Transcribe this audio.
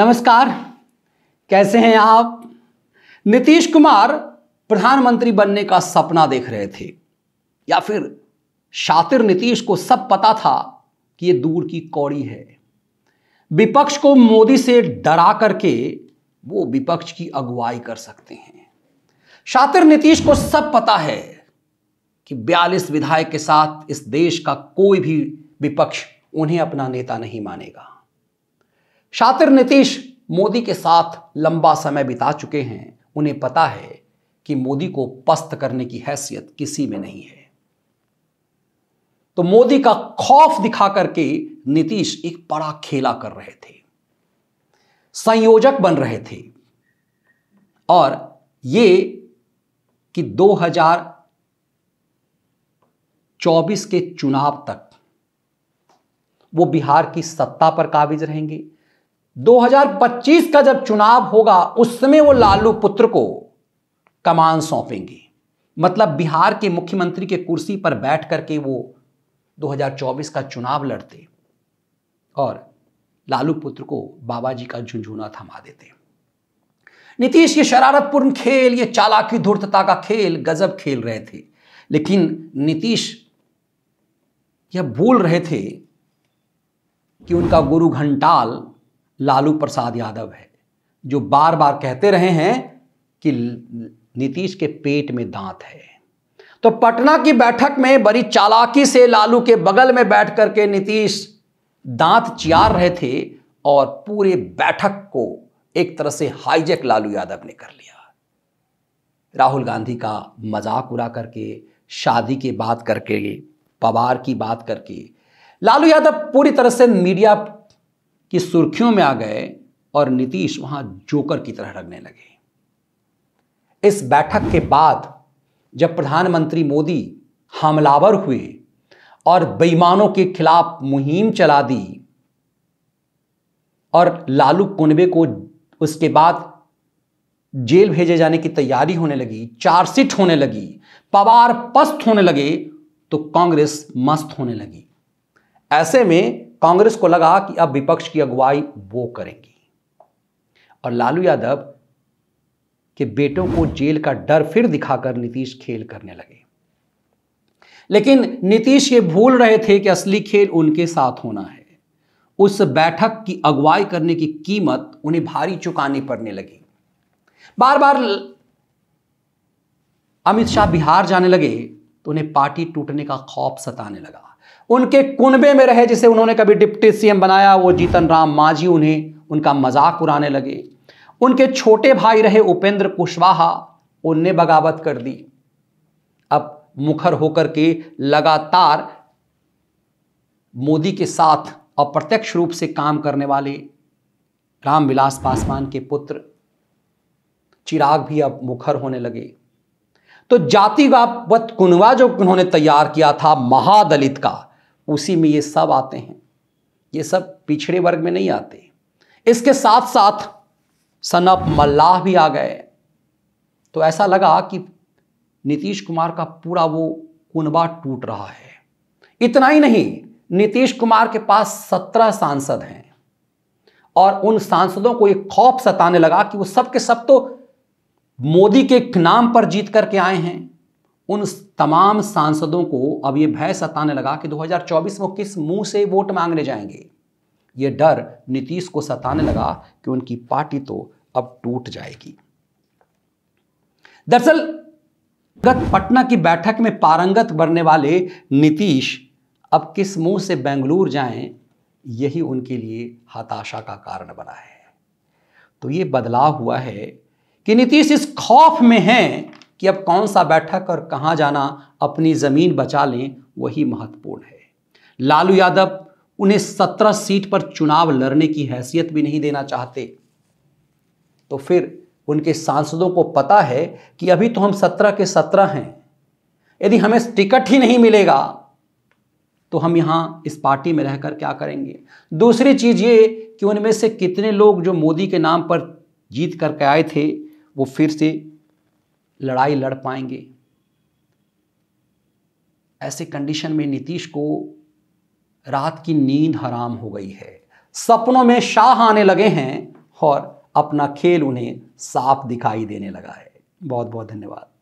नमस्कार कैसे हैं आप नीतीश कुमार प्रधानमंत्री बनने का सपना देख रहे थे या फिर शातिर नीतीश को सब पता था कि ये दूर की कौड़ी है विपक्ष को मोदी से डरा करके वो विपक्ष की अगुवाई कर सकते हैं शातिर नीतीश को सब पता है कि 42 विधायक के साथ इस देश का कोई भी विपक्ष उन्हें अपना नेता नहीं मानेगा शातिर नीतीश मोदी के साथ लंबा समय बिता चुके हैं उन्हें पता है कि मोदी को पस्त करने की हैसियत किसी में नहीं है तो मोदी का खौफ दिखा करके नीतीश एक बड़ा खेला कर रहे थे संयोजक बन रहे थे और ये कि 2024 के चुनाव तक वो बिहार की सत्ता पर काबिज रहेंगे 2025 का जब चुनाव होगा उस समय वो लालू पुत्र को कमान सौंपेंगे मतलब बिहार के मुख्यमंत्री के कुर्सी पर बैठ करके वो 2024 का चुनाव लड़ते और लालू पुत्र को बाबा जी का झुंझुना थमा देते नीतीश ये शरारतपूर्ण खेल ये चालाकी धूर्तता का खेल गजब खेल रहे थे लेकिन नीतीश यह भूल रहे थे कि उनका गुरु घंटाल लालू प्रसाद यादव है जो बार बार कहते रहे हैं कि नीतीश के पेट में दांत है तो पटना की बैठक में बड़ी चालाकी से लालू के बगल में बैठ करके नीतीश दांत चियार रहे थे और पूरे बैठक को एक तरह से हाईजेक लालू यादव ने कर लिया राहुल गांधी का मजाक उड़ा करके शादी की बात करके पवार की बात करके लालू यादव पूरी तरह से मीडिया कि सुर्खियों में आ गए और नीतीश वहां जोकर की तरह रगने लगे इस बैठक के बाद जब प्रधानमंत्री मोदी हमलावर हुए और बेईमानों के खिलाफ मुहिम चला दी और लालू कुनबे को उसके बाद जेल भेजे जाने की तैयारी होने लगी चार्जशीट होने लगी पवार पस्त होने लगे तो कांग्रेस मस्त होने लगी ऐसे में कांग्रेस को लगा कि अब विपक्ष की अगुवाई वो करेंगी और लालू यादव के बेटों को जेल का डर फिर दिखाकर नीतीश खेल करने लगे लेकिन नीतीश ये भूल रहे थे कि असली खेल उनके साथ होना है उस बैठक की अगुवाई करने की कीमत उन्हें भारी चुकानी पड़ने लगी बार बार अमित शाह बिहार जाने लगे तो उन्हें पार्टी टूटने का खौफ सताने लगा उनके कुनबे में रहे जिसे उन्होंने कभी डिप्टी सीएम बनाया वो जीतन राम मांझी उन्हें उनका मजाक उड़ाने लगे उनके छोटे भाई रहे उपेंद्र कुशवाहा उनने बगावत कर दी अब मुखर होकर के लगातार मोदी के साथ अप्रत्यक्ष रूप से काम करने वाले रामविलास पासवान के पुत्र चिराग भी अब मुखर होने लगे तो जातिवाद कुनवा जो उन्होंने तैयार किया था महादलित का उसी में ये सब आते हैं ये सब पिछड़े वर्ग में नहीं आते इसके साथ साथ सनप मल्लाह भी आ गए तो ऐसा लगा कि नीतीश कुमार का पूरा वो कुनबा टूट रहा है इतना ही नहीं नीतीश कुमार के पास सत्रह सांसद हैं और उन सांसदों को एक खौफ सताने लगा कि वो सब के सब तो मोदी के नाम पर जीत करके आए हैं उन तमाम सांसदों को अब ये भय सताने लगा कि 2024 में किस मुंह से वोट मांगने जाएंगे ये डर नीतीश को सताने लगा कि उनकी पार्टी तो अब टूट जाएगी दरअसल गत पटना की बैठक में पारंगत बनने वाले नीतीश अब किस मुंह से बेंगलुरु जाएं यही उनके लिए हताशा का कारण बना है तो ये बदलाव हुआ है कि नीतीश इस खौफ में हैं कि अब कौन सा बैठक और कहाँ जाना अपनी ज़मीन बचा लें वही महत्वपूर्ण है लालू यादव उन्हें सत्रह सीट पर चुनाव लड़ने की हैसियत भी नहीं देना चाहते तो फिर उनके सांसदों को पता है कि अभी तो हम सत्रह के सत्रह हैं यदि हमें टिकट ही नहीं मिलेगा तो हम यहाँ इस पार्टी में रहकर क्या करेंगे दूसरी चीज़ ये कि उनमें से कितने लोग जो मोदी के नाम पर जीत करके आए थे वो फिर से लड़ाई लड़ पाएंगे ऐसे कंडीशन में नीतीश को रात की नींद हराम हो गई है सपनों में शाह आने लगे हैं और अपना खेल उन्हें साफ दिखाई देने लगा है बहुत बहुत धन्यवाद